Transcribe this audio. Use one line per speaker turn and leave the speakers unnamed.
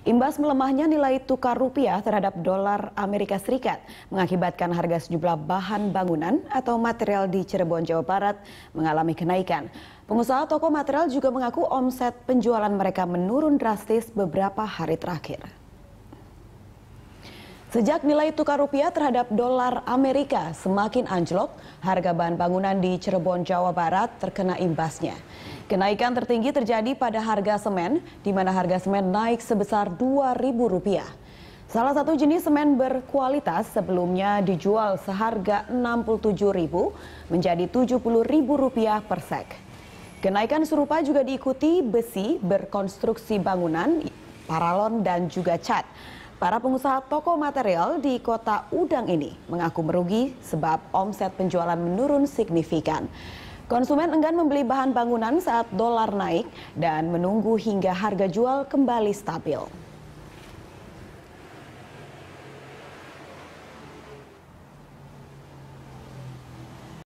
Imbas melemahnya nilai tukar rupiah terhadap dolar Amerika Serikat mengakibatkan harga sejumlah bahan bangunan atau material di Cirebon, Jawa Barat mengalami kenaikan. Pengusaha toko material juga mengaku omset penjualan mereka menurun drastis beberapa hari terakhir. Sejak nilai tukar rupiah terhadap dolar Amerika semakin anjlok, harga bahan bangunan di Cirebon, Jawa Barat terkena imbasnya. Kenaikan tertinggi terjadi pada harga semen, di mana harga semen naik sebesar Rp2.000. Salah satu jenis semen berkualitas sebelumnya dijual seharga Rp67.000 menjadi Rp70.000 per sek. Kenaikan serupa juga diikuti besi berkonstruksi bangunan, paralon dan juga cat. Para pengusaha toko material di kota Udang ini mengaku merugi sebab omset penjualan menurun signifikan. Konsumen enggan membeli bahan bangunan saat dolar naik dan menunggu hingga harga jual kembali stabil.